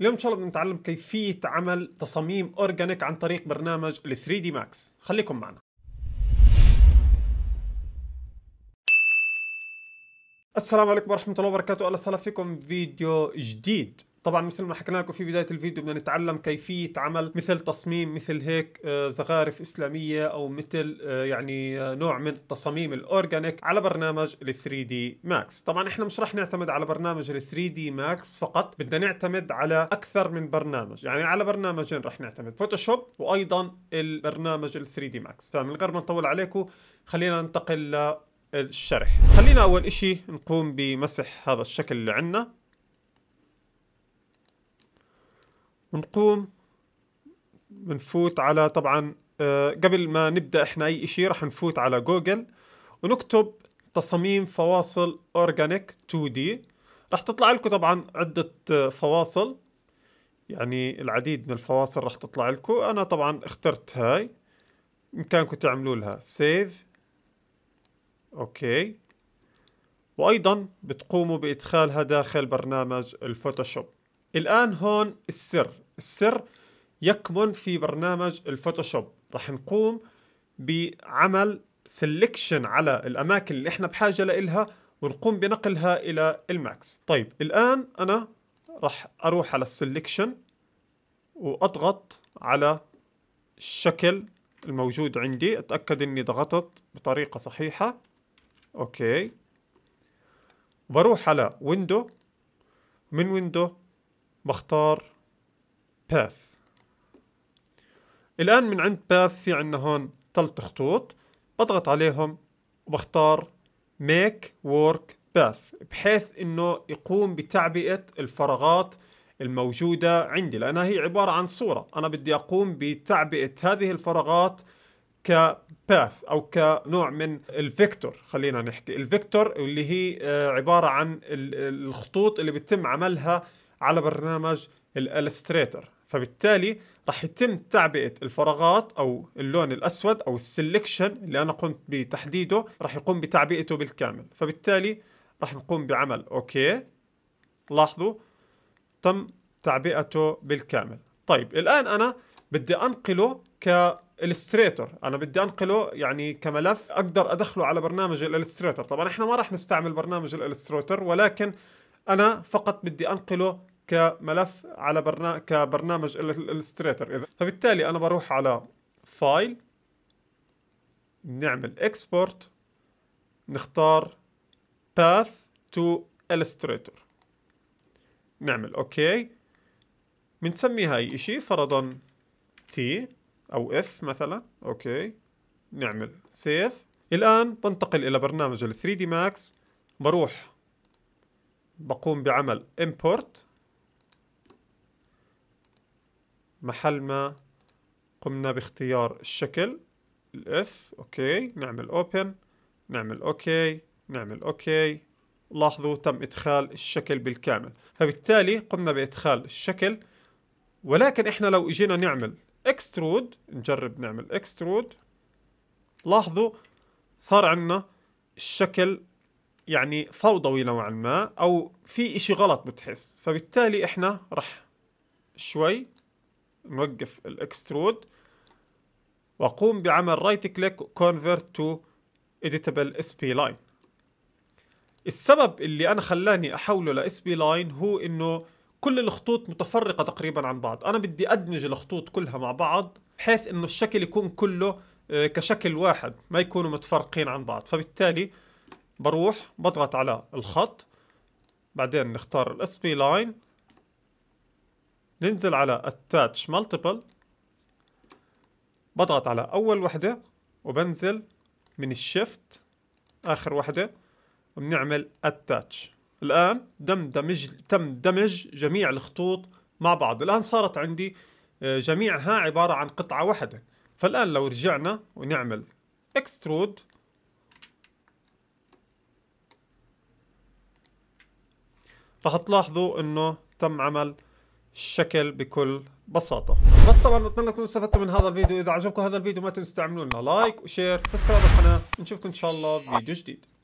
اليوم ان شاء الله بنتعلم كيفيه عمل تصاميم اورجانيك عن طريق برنامج ال 3 دي ماكس خليكم معنا السلام عليكم ورحمة الله وبركاته أهلا وسهلا فيكم فيديو جديد طبعا مثل ما حكينا لكم في بداية الفيديو بدنا نتعلم كيفية عمل مثل تصميم مثل هيك آه، زخارف إسلامية أو مثل آه، يعني آه، نوع من التصاميم الأورجانيك على برنامج الـ 3 دي ماكس طبعا احنا مش رح نعتمد على برنامج الـ 3 دي ماكس فقط بدنا نعتمد على أكثر من برنامج يعني على برنامجين رح نعتمد فوتوشوب وأيضا البرنامج الـ 3 دي ماكس فمن غير ما نطول عليكم خلينا ننتقل الشرح خلينا أول إشي نقوم بمسح هذا الشكل اللي عندنا ونقوم بنفوت على طبعا آه، قبل ما نبدأ إحنا أي إشي رح نفوت على جوجل ونكتب تصاميم فواصل أورجانيك 2D رح تطلع لكم طبعا عدة آه، فواصل يعني العديد من الفواصل رح تطلع لكم أنا طبعا اخترت هاي بإمكانكم تعملوا لها سيف أوكي وأيضا بتقوموا بإدخالها داخل برنامج الفوتوشوب الآن هون السر السر يكمن في برنامج الفوتوشوب رح نقوم بعمل سلكشن على الأماكن اللي إحنا بحاجة لها ونقوم بنقلها إلى الماكس طيب الآن أنا رح أروح على السلكشن وأضغط على الشكل الموجود عندي أتأكد أني ضغطت بطريقة صحيحة اوكي بروح على ويندو من ويندو بختار باث الآن من عند باث في عندنا هون ثلاث خطوط بضغط عليهم وبختار ميك وورك باث بحيث انه يقوم بتعبئة الفراغات الموجودة عندي لأنها هي عبارة عن صورة أنا بدي أقوم بتعبئة هذه الفراغات كباث او كنوع من الفيكتور خلينا نحكي الفيكتور اللي هي آه، عباره عن الخطوط اللي بتم عملها على برنامج الالستريتر فبالتالي راح يتم تعبئه الفراغات او اللون الاسود او السلكشن اللي انا قمت بتحديده راح يقوم بتعبئته بالكامل فبالتالي راح نقوم بعمل اوكي لاحظوا تم تعبئته بالكامل طيب الان انا بدي انقله ك الستريتور انا بدي انقله يعني كملف اقدر ادخله على برنامج الالستريتور طبعا احنا ما راح نستعمل برنامج الالستريتور ولكن انا فقط بدي انقله كملف على برنا... كبرنامج الالستريتور اذا فبالتالي انا بروح على فايل نعمل اكسبورت نختار باث تو illustrator نعمل اوكي بنسمي هاي اشي فرضا تي او اف مثلا اوكي نعمل سيف الان بنتقل الى برنامج ال 3 دي ماكس بروح بقوم بعمل import محل ما قمنا باختيار الشكل الاف اوكي نعمل اوبن نعمل اوكي نعمل اوكي لاحظوا تم ادخال الشكل بالكامل فبالتالي قمنا بادخال الشكل ولكن احنا لو اجينا نعمل اكسترود نجرب نعمل اكسترود لاحظوا صار عندنا الشكل يعني فوضوي نوعا ما او في اشي غلط بتحس فبالتالي احنا رح شوي نوقف الاكسترود واقوم بعمل رايت كليك كونفرت تو اديتابل اس بي لاين السبب اللي انا خلاني احوله لاس بي لاين هو انه كل الخطوط متفرقه تقريبا عن بعض انا بدي ادمج الخطوط كلها مع بعض بحيث انه الشكل يكون كله آه، كشكل واحد ما يكونوا متفرقين عن بعض فبالتالي بروح بضغط على الخط بعدين نختار الاس بي لاين ننزل على اتاتش multiple بضغط على اول وحده وبنزل من الشيفت اخر وحده وبنعمل اتاتش الآن دم دمج تم دمج جميع الخطوط مع بعض الآن صارت عندي آه، جميعها عبارة عن قطعة واحدة فالآن لو رجعنا ونعمل اكسترود راح تلاحظوا انه تم عمل الشكل بكل بساطة بس طبعا بتمنى تكونوا استفدتوا من هذا الفيديو اذا عجبكم هذا الفيديو ما تنسوا تعملوا لنا لايك وشير وسبسكرايب القناة نشوفكم ان شاء الله بفيديو جديد